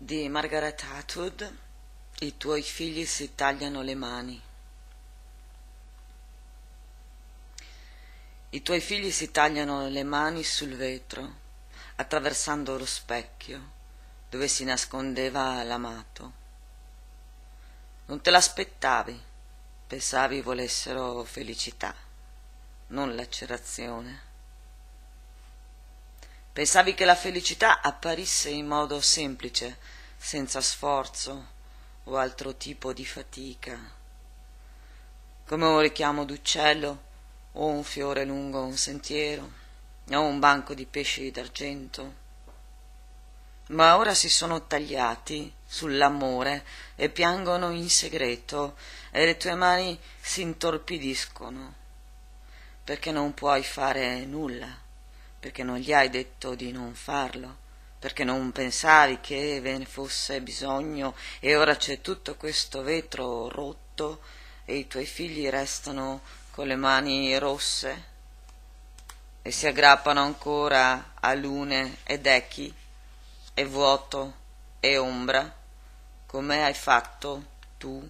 di Margaret Atwood I tuoi figli si tagliano le mani. I tuoi figli si tagliano le mani sul vetro, attraversando lo specchio dove si nascondeva l'amato. Non te l'aspettavi, pensavi volessero felicità, non lacerazione pensavi che la felicità apparisse in modo semplice senza sforzo o altro tipo di fatica come un richiamo d'uccello o un fiore lungo un sentiero o un banco di pesci d'argento ma ora si sono tagliati sull'amore e piangono in segreto e le tue mani si intorpidiscono perché non puoi fare nulla perché non gli hai detto di non farlo, perché non pensavi che ve ne fosse bisogno e ora c'è tutto questo vetro rotto e i tuoi figli restano con le mani rosse e si aggrappano ancora a lune ed echi e vuoto e ombra, come hai fatto tu